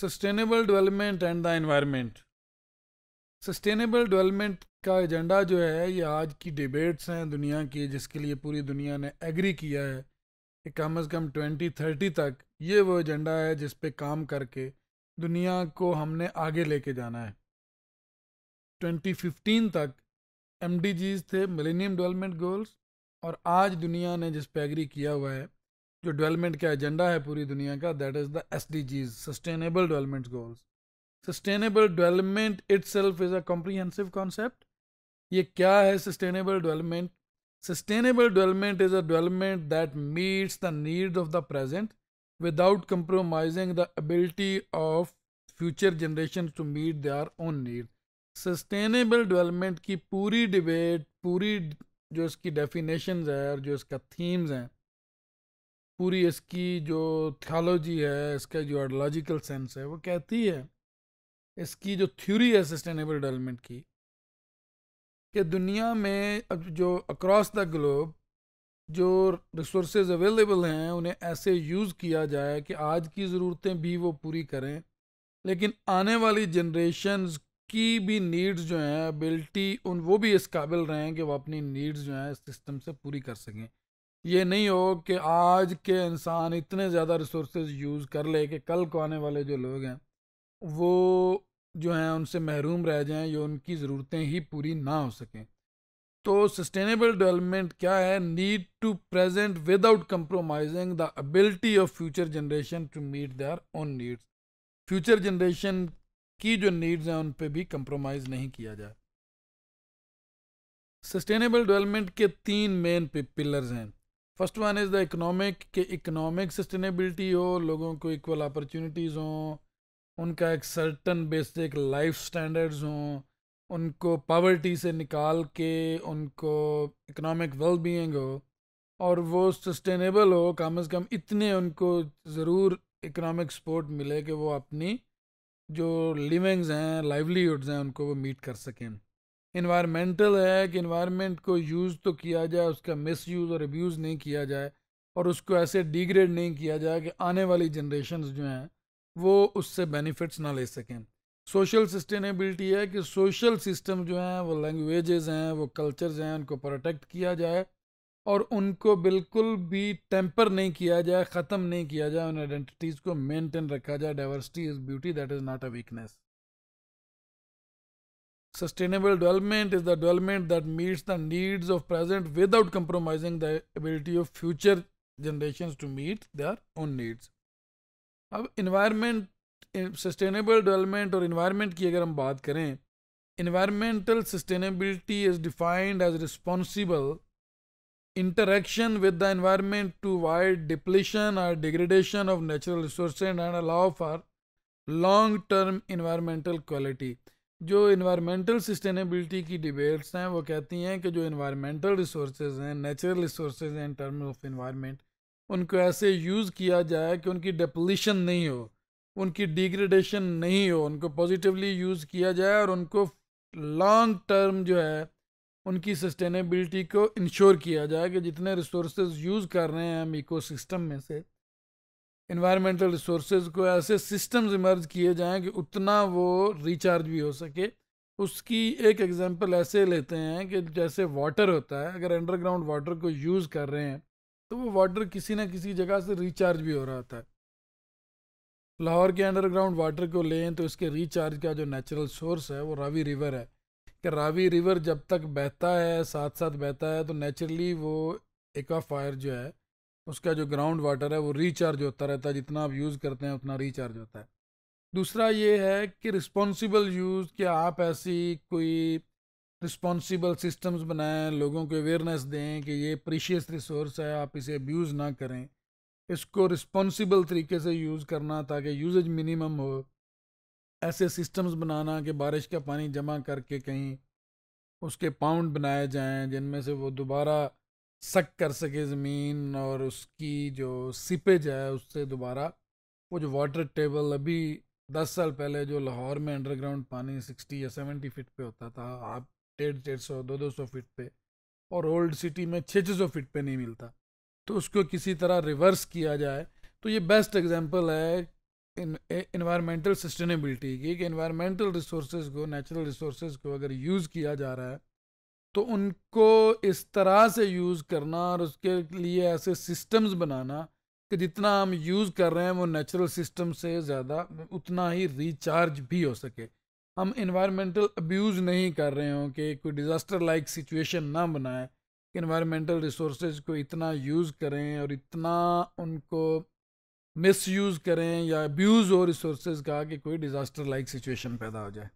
Sustainable development and the environment sustainable development का agenda जो है ये आज की डिबेट्स हैं दुनिया की जिसके लिए पूरी दुनिया ने एग्री किया है कि कम अज़ कम ट्वेंटी थर्टी तक ये वो एजेंडा है जिस पे काम करके दुनिया को हमने आगे लेके जाना है 2015 तक एम थे मिलेनियम डेवलपमेंट गोल्स और आज दुनिया ने जिस पे एग्री किया हुआ है जो डेवलपमेंट का एजेंडा है पूरी दुनिया का that is the S D Gs sustainable development goals sustainable development itself is a comprehensive concept ये क्या है sustainable development sustainable development is a development that meets the needs of the present without compromising the ability of future generation to meet their own need sustainable development की पूरी debate पूरी जो इसकी definition है और जो इसका themes हैं पूरी इसकी जो थियोलॉजी है इसका जो आइडियोलॉजिकल सेंस है वो कहती है इसकी जो थ्योरी है सस्टेनेबल डेवलपमेंट की कि दुनिया में अब जो अक्रॉस द ग्लोब जो रिसोर्स अवेलेबल हैं उन्हें ऐसे यूज़ किया जाए कि आज की ज़रूरतें भी वो पूरी करें लेकिन आने वाली जनरेशन की भी नीड्स जो हैं एबिलिटी उन वो भी इस काबिल रहें कि वो अपनी नीड्स जो हैं इस सिस्टम से पूरी कर सकें ये नहीं हो कि आज के इंसान इतने ज़्यादा रिसोर्सेज यूज़ कर ले कि कल को आने वाले जो लोग हैं वो जो हैं उनसे महरूम रह जाएं या उनकी ज़रूरतें ही पूरी ना हो सकें तो सस्टेनेबल डेवलपमेंट क्या है need to present without compromising the ability of future generation to meet their own needs future generation की जो नीड्स हैं उन पे भी कंप्रोमाइज़ नहीं किया जाए सस्टेनेबल डेवलपमेंट के तीन मेन पिलर्स हैं first one is the economic के इकोनॉमिक सस्टेनेबिलिटी हो लोगों को इक्वल अपॉर्चुनिटीज़ हों उनका एक सर्टन बेसिक लाइफ स्टैंडर्ड्स हों उनको पावर्टी से निकाल के उनको इकोनॉमिक वेल बींग हो और वो सस्टेनेबल हो कम अज़ कम इतने उनको ज़रूर इकोनॉमिक सपोर्ट मिले कि वो अपनी जो लिविंग्स हैं लाइवलीहुड्स हैं उनको वो मीट कर सकें इन्वायरमेंटल है कि इन्वायरमेंट को यूज़ तो किया जाए उसका मिस यूज़ और अब्यूज़ नहीं किया जाए और उसको ऐसे डिग्रेड नहीं किया जाए कि आने वाली जनरेशन जो हैं वो उससे बेनिफिट्स ना ले सकें सोशल सस्टेनेबिलिटी है कि सोशल सिस्टम जो हैं वो लैंग्वेजेस हैं वो कल्चर्स हैं उनको प्रोटेक्ट किया जाए और उनको बिल्कुल भी टेम्पर नहीं किया जाए ख़त्म नहीं किया जाए उन आइडेंटिटीज़ को मेंटेन रखा जाए diversity is beauty that is not a weakness Sustainable development is the development that meets the needs of present without compromising the ability of future generations to meet their own needs. अब environment sustainable development और environment की अगर हम बात करें environmental sustainability is defined as responsible interaction with the environment to avoid depletion or degradation of natural resources and allow for long term environmental quality. जो environmental sustainability की debates हैं वो कहती हैं कि जो इन्वायरमेंटल रिसोर्स हैं नेचुरल रिसोर्स हैं इन टर्म ऑफ इन्वायरमेंट उनको ऐसे यूज़ किया जाए कि उनकी डेपोलिशन नहीं हो उनकी डिग्रेडेशन नहीं हो उनको पॉजिटिवली यूज़ किया जाए और उनको लॉन्ग टर्म जो है उनकी सस्टेनेबिलिटी को इंश्योर किया जाए कि जितने रिसोर्स यूज़ कर रहे हैं हम इको में से इन्वायरमेंटल रिसोर्स को ऐसे सिस्टम्स इमर्ज किए जाएं कि उतना वो रिचार्ज भी हो सके उसकी एक एग्जांपल ऐसे लेते हैं कि जैसे वाटर होता है अगर अंडरग्राउंड वाटर को यूज़ कर रहे हैं तो वो वाटर किसी ना किसी जगह से रिचार्ज भी हो रहा होता है लाहौर के अंडरग्राउंड वाटर को लें तो इसके रिचार्ज का जो नेचुरल सोर्स है वो रावी रिवर है कि रावी रिवर जब तक बहता है साथ साथ बहता है तो नेचुरली वो एक फायर जो है उसका जो ग्राउंड वाटर है वो रिचार्ज होता रहता है जितना आप यूज़ करते हैं उतना रिचार्ज होता है दूसरा ये है कि रिस्पॉन्सिबल यूज़ कि आप ऐसी कोई रिस्पॉन्सिबल सिस्टम्स बनाएं लोगों को अवेयरनेस दें कि ये प्रीशियस रिसोर्स है आप इसे अब्यूज़ ना करें इसको रिस्पॉन्सिबल तरीके से यूज़ करना ताकि यूजेज मिनिमम हो ऐसे सिस्टम्स बनाना कि बारिश का पानी जमा करके कहीं उसके पाउंड बनाए जाएं जिनमें से वो दोबारा सक कर सके ज़मीन और उसकी जो सिपेज है उससे दोबारा वो जो वाटर टेबल अभी दस साल पहले जो लाहौर में अंडरग्राउंड पानी सिक्सटी या सेवेंटी फ़िट पे होता था आप डेढ़ डेढ़ सौ दो दो सौ फ़िट पे और ओल्ड सिटी में छः छः सौ फिट पे नहीं मिलता तो उसको किसी तरह रिवर्स किया जाए तो ये बेस्ट एग्जांपल है इन्वायरमेंटल सस्टेनेबिलिटी की कि इन्वायरमेंटल रिसोर्सेज को नेचुरल रिसोर्सेज को अगर यूज़ किया जा रहा है तो उनको इस तरह से यूज़ करना और उसके लिए ऐसे सिस्टम्स बनाना कि जितना हम यूज़ कर रहे हैं वो नेचुरल सिस्टम से ज़्यादा उतना ही रिचार्ज भी हो सके हम इन्वायरमेंटल अब्यूज़ नहीं कर रहे हों कि कोई डिज़ास्टर लाइक सिचुएशन ना बनाए कि इन्वायरमेंटल रिसोर्स को इतना यूज़ करें और इतना उनको मिस यूज़ करें या अब्यूज़ हो रिसोर्स का कि कोई डिज़ास्टर लाइक सिचुएशन पैदा हो जाए